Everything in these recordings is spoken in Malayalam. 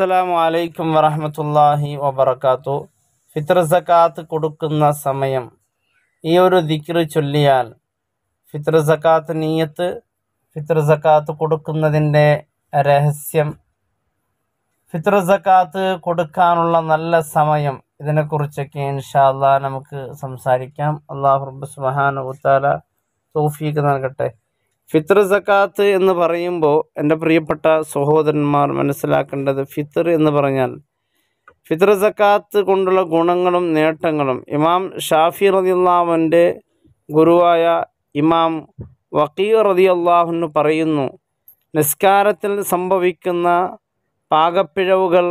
അസ്സലാമു അലൈക്കും വറഹമത്തല്ലാഹി വബർക്കാത്തു ഫിത്ര സക്കാത്ത് കൊടുക്കുന്ന സമയം ഈ ഒരു ദിക്ർ ചൊല്ലിയാൽ ഫിത്ര സക്കാത്ത് നീയത്ത് ഫിത്ര സക്കാത്ത് കൊടുക്കുന്നതിൻ്റെ രഹസ്യം ഫിത്ര സക്കാത്ത് കൊടുക്കാനുള്ള നല്ല സമയം ഇതിനെക്കുറിച്ചൊക്കെ ഇൻഷാല്ല നമുക്ക് സംസാരിക്കാം അള്ളാഹു റബ്ബു സുബാന ഉത്താല തോഫീക്ക് നൽകട്ടെ ഫിത്ർ സക്കാത്ത് എന്ന് പറയുമ്പോൾ എൻ്റെ പ്രിയപ്പെട്ട സഹോദരന്മാർ മനസ്സിലാക്കേണ്ടത് ഫിത്ർ എന്ന് പറഞ്ഞാൽ ഫിത്ർ സക്കാത്ത് കൊണ്ടുള്ള ഗുണങ്ങളും നേട്ടങ്ങളും ഇമാം ഷാഫി റതി അള്ളാഹുവിൻ്റെ ഗുരുവായ ഇമാം വക്കീർ റതി അള്ളാഹു പറയുന്നു നിസ്കാരത്തിൽ സംഭവിക്കുന്ന പാകപ്പിഴവുകൾ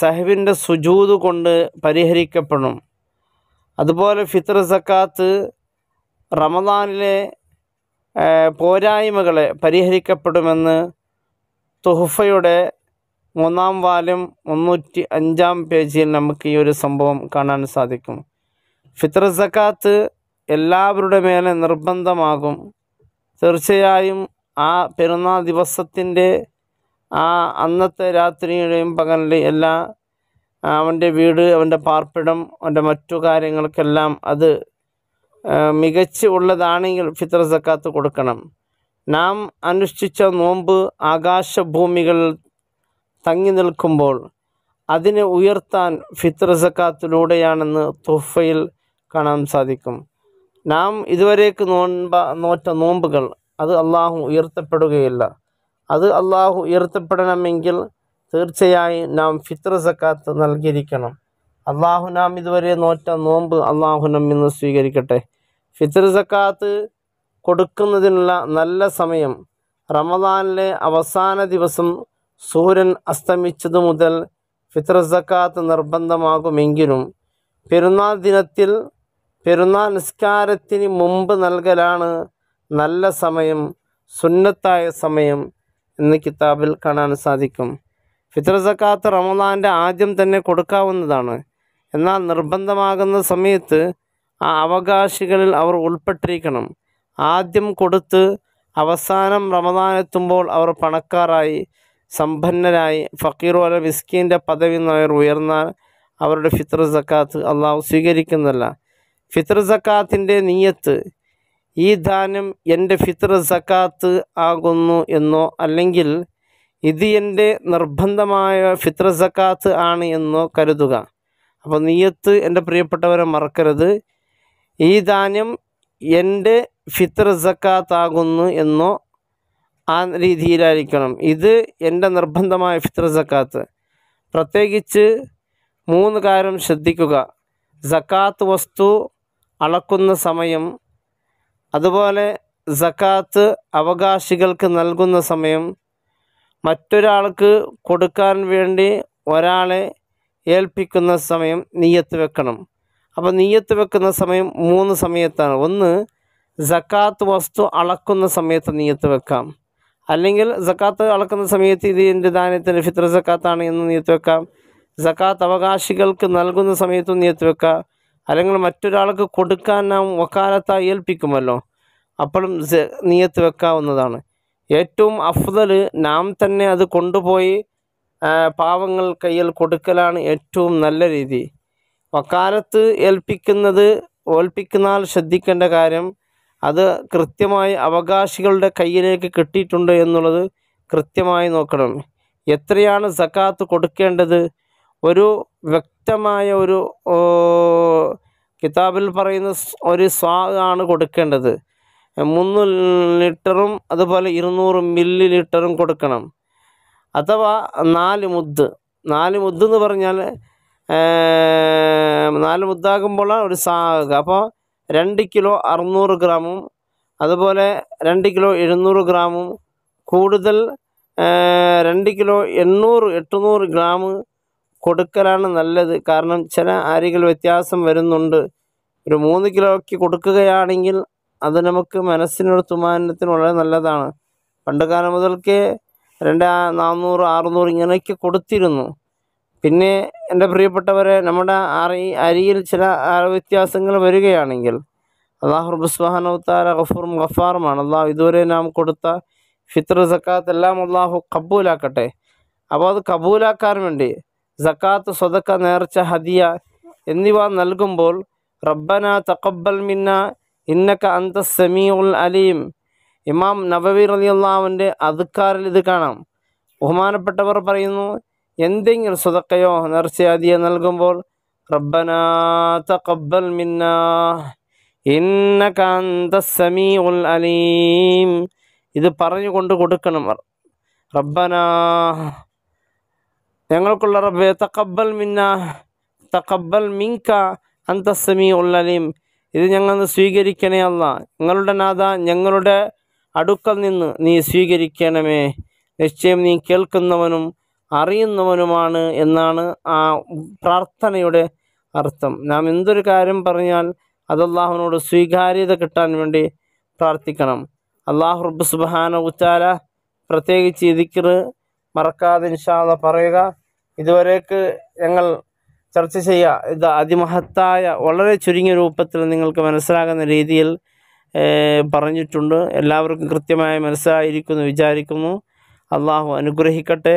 സഹബിൻ്റെ സുജൂത് കൊണ്ട് പരിഹരിക്കപ്പെടും അതുപോലെ ഫിത്ർ സക്കാത്ത് റമദാനിലെ പോരായ്മകൾ പരിഹരിക്കപ്പെടുമെന്ന് തുഹഫയുടെ മൂന്നാം വാലും മുന്നൂറ്റി അഞ്ചാം പേജിൽ നമുക്ക് ഈ ഒരു സംഭവം കാണാൻ സാധിക്കും ഫിത്ര സക്കാത്ത് എല്ലാവരുടെ മേലെ നിർബന്ധമാകും തീർച്ചയായും ആ പെരുന്നാൾ ദിവസത്തിൻ്റെ ആ അന്നത്തെ രാത്രിയുടെയും പകലിലെ എല്ലാ അവൻ്റെ വീട് അവൻ്റെ പാർപ്പിടം അവൻ്റെ മറ്റു കാര്യങ്ങൾക്കെല്ലാം അത് മികച്ച് ഉള്ളതാണെങ്കിൽ ഫിത്ര സക്കാത്ത് കൊടുക്കണം നാം അനുഷ്ഠിച്ച നോമ്പ് ആകാശഭൂമികൾ തങ്ങി നിൽക്കുമ്പോൾ അതിനെ ഉയർത്താൻ ഫിത്ര സക്കാത്തിലൂടെയാണെന്ന് തുഫയിൽ കാണാൻ സാധിക്കും നാം ഇതുവരേക്ക് നോൻപ നോറ്റ നോമ്പുകൾ അത് അള്ളാഹു ഉയർത്തപ്പെടുകയില്ല അത് അള്ളാഹു ഉയർത്തപ്പെടണമെങ്കിൽ തീർച്ചയായും നാം ഫിത്ര സക്കാത്ത് നൽകിയിരിക്കണം അള്ളാഹു നാം ഇതുവരെ നോറ്റ നോമ്പ് അള്ളാഹു നമ്മിന്ന് സ്വീകരിക്കട്ടെ ഫിത്ർ സക്കാത്ത് കൊടുക്കുന്നതിനുള്ള നല്ല സമയം റമദാനിലെ അവസാന ദിവസം സൂര്യൻ അസ്തമിച്ചതു മുതൽ ഫിത്തർ സക്കാത്ത് നിർബന്ധമാകുമെങ്കിലും പെരുന്നാൾ ദിനത്തിൽ പെരുന്നാൾ നിസ്കാരത്തിന് മുമ്പ് നൽകലാണ് നല്ല സമയം സുന്നത്തായ സമയം എന്ന് കിതാബിൽ കാണാൻ സാധിക്കും ഫിത്ർ സക്കാത്ത് റമദാൻ്റെ ആദ്യം തന്നെ കൊടുക്കാവുന്നതാണ് എന്നാൽ നിർബന്ധമാകുന്ന സമയത്ത് ആ അവകാശികളിൽ അവർ ഉൾപ്പെട്ടിരിക്കണം ആദ്യം കൊടുത്ത് അവസാനം റമദാൻ എത്തുമ്പോൾ അവർ പണക്കാരായി സമ്പന്നരായി ഫക്കീർ വല മിസ്കീൻ്റെ പദവി നേർ ഉയർന്നാൽ അവരുടെ ഫിത്ർ സക്കാത്ത് അള്ളാഹു സ്വീകരിക്കുന്നില്ല ഫിത്ർ സക്കാത്തിൻ്റെ നീയത്ത് ഈ ദാനം എൻ്റെ ഫിത്ർ സക്കാത്ത് ആകുന്നു എന്നോ അല്ലെങ്കിൽ ഇത് എൻ്റെ നിർബന്ധമായ ഫിത്ര സക്കാത്ത് ആണ് എന്നോ കരുതുക അപ്പോൾ നീയത്ത് എൻ്റെ പ്രിയപ്പെട്ടവരെ മറക്കരുത് ഈ ധാന്യം എൻ്റെ ഫിത്ർ സക്കാത്താകുന്നു എന്നോ ആ രീതിയിലായിരിക്കണം ഇത് എൻ്റെ നിർബന്ധമായ ഫിത്ർ സക്കാത്ത് പ്രത്യേകിച്ച് മൂന്ന് കാര്യം ശ്രദ്ധിക്കുക സക്കാത്ത് വസ്തു അളക്കുന്ന സമയം അതുപോലെ സക്കാത്ത് അവകാശികൾക്ക് നൽകുന്ന സമയം മറ്റൊരാൾക്ക് കൊടുക്കാൻ വേണ്ടി ഒരാളെ ഏൽപ്പിക്കുന്ന സമയം നീയത്ത് വെക്കണം അപ്പോൾ നീയത്ത് വെക്കുന്ന സമയം മൂന്ന് സമയത്താണ് ഒന്ന് സക്കാത്ത് വസ്തു അളക്കുന്ന സമയത്ത് നീയത്ത് വെക്കാം അല്ലെങ്കിൽ സക്കാത്ത് അളക്കുന്ന സമയത്ത് ഇത് എൻ്റെ ദാനത്തിൻ്റെ ഫിത്ര സക്കാത്താണ് എന്ന് നീയത്ത് വെക്കാം സക്കാത്ത് അവകാശികൾക്ക് നൽകുന്ന സമയത്തും നീയത്ത് വെക്കാം അല്ലെങ്കിൽ മറ്റൊരാൾക്ക് കൊടുക്കാൻ നാം വക്കാലത്തായി ഏൽപ്പിക്കുമല്ലോ അപ്പോഴും നീയത്ത് വെക്കാവുന്നതാണ് ഏറ്റവും അഫ്ദൽ നാം തന്നെ അത് കൊണ്ടുപോയി പാവങ്ങൾ കയ്യിൽ കൊടുക്കലാണ് ഏറ്റവും നല്ല രീതി വക്കാലത്ത് ഏൽപ്പിക്കുന്നത് ഓൽപ്പിക്കുന്നാൽ ശ്രദ്ധിക്കേണ്ട കാര്യം അത് കൃത്യമായി അവകാശികളുടെ കയ്യിലേക്ക് കിട്ടിയിട്ടുണ്ട് എന്നുള്ളത് കൃത്യമായി നോക്കണം എത്രയാണ് സക്കാത്ത് കൊടുക്കേണ്ടത് ഒരു വ്യക്തമായ ഒരു കിതാബിൽ പറയുന്ന ഒരു സ്വാ ആണ് കൊടുക്കേണ്ടത് മുന്നൂറ് ലിറ്ററും അതുപോലെ ഇരുന്നൂറ് മില്ലി ലിറ്ററും കൊടുക്കണം അഥവാ നാല് മുദ് നാല് മുദ് എന്ന് പറഞ്ഞാൽ നാല് മുത്താക്കുമ്പോഴാണ് ഒരു സാ അപ്പോൾ രണ്ട് കിലോ അറുന്നൂറ് ഗ്രാമും അതുപോലെ രണ്ട് കിലോ എഴുന്നൂറ് ഗ്രാമും കൂടുതൽ രണ്ട് കിലോ എണ്ണൂറ് എട്ടുന്നൂറ് ഗ്രാം കൊടുക്കലാണ് നല്ലത് കാരണം ചില അരികൾ വ്യത്യാസം വരുന്നുണ്ട് ഒരു മൂന്ന് കിലോയ്ക്ക് കൊടുക്കുകയാണെങ്കിൽ അത് നമുക്ക് മനസ്സിനൊരു തുമാനത്തിന് വളരെ നല്ലതാണ് പണ്ട് കാലം മുതൽക്കേ രണ്ട് നാന്നൂറ് അറുന്നൂറ് ഇങ്ങനെയൊക്കെ കൊടുത്തിരുന്നു പിന്നെ എൻ്റെ പ്രിയപ്പെട്ടവരെ നമ്മുടെ അറി അരിയിൽ ചില വ്യത്യാസങ്ങൾ വരികയാണെങ്കിൽ അള്ളാഹു റബുസ്ബാനവത്താര ഗഫൂറും ഗഫാറുമാണ് അള്ളാഹു ഇതുവരെ നാം കൊടുത്ത ഫിത്ർ സക്കാത്ത് എല്ലാം അള്ളാഹു കബൂലാക്കട്ടെ അപ്പോൾ അത് കബൂലാക്കാൻ വേണ്ടി സക്കാത്ത് സ്വതക്ക നേർച്ച ഹദിയ എന്നിവ നൽകുമ്പോൾ റബ്ബന തക്കബ്ബൽ മിന്ന ഇന്നക്ക അന്ത സെമീ ഉൽ അലീം ഇമാം നബവി റലിയുള്ളാവിൻ്റെ അതുക്കാരിൽ ഇത് കാണാം ബഹുമാനപ്പെട്ടവർ പറയുന്നു എന്തെങ്കിലും സ്വതക്കയോ നേർച്ചയാദിയോ നൽകുമ്പോൾ റബ്ബന തഖബ്ബൽ മിന്ന ഇന്നക അന്ത സമീഉൽ അലീം ഇത് പറഞ്ഞുകൊണ്ട് കൊടുക്കണം റബ്ബനാ ഞങ്ങൾക്കുള്ള റബ്ബെ തഖബ്ബൽ മിന്ന തഖബ്ബൽ മിങ്ക അന്ത സമീഉൽ അലീം ഇത് ഞങ്ങൾ സ്വീകരിക്കണേ അല്ല ഞങ്ങളുടെ നാഥ ഞങ്ങളുടെ അടുക്കൽ നിന്ന് നീ സ്വീകരിക്കണമേ നിശ്ചയം നീ കേൾക്കുന്നവനും അറിയുന്നവനുമാണ് എന്നാണ് ആ പ്രാർത്ഥനയുടെ അർത്ഥം നാം എന്തൊരു കാര്യം പറഞ്ഞാൽ അത് അള്ളാഹുവിനോട് സ്വീകാര്യത കിട്ടാൻ വേണ്ടി പ്രാർത്ഥിക്കണം അള്ളാഹു റബ്ബ് സുബാന ഉച്ചാല പ്രത്യേകിച്ച് ദിക്കർ മറക്കാതെ നിഷാദ പറയുക ഇതുവരേക്ക് ഞങ്ങൾ ചർച്ച ചെയ്യുക ഇത് അതിമഹത്തായ വളരെ ചുരുങ്ങിയ രൂപത്തിൽ നിങ്ങൾക്ക് മനസ്സിലാകുന്ന രീതിയിൽ പറഞ്ഞിട്ടുണ്ട് എല്ലാവർക്കും കൃത്യമായി മനസ്സിലായിരിക്കുമെന്ന് വിചാരിക്കുന്നു അള്ളാഹു അനുഗ്രഹിക്കട്ടെ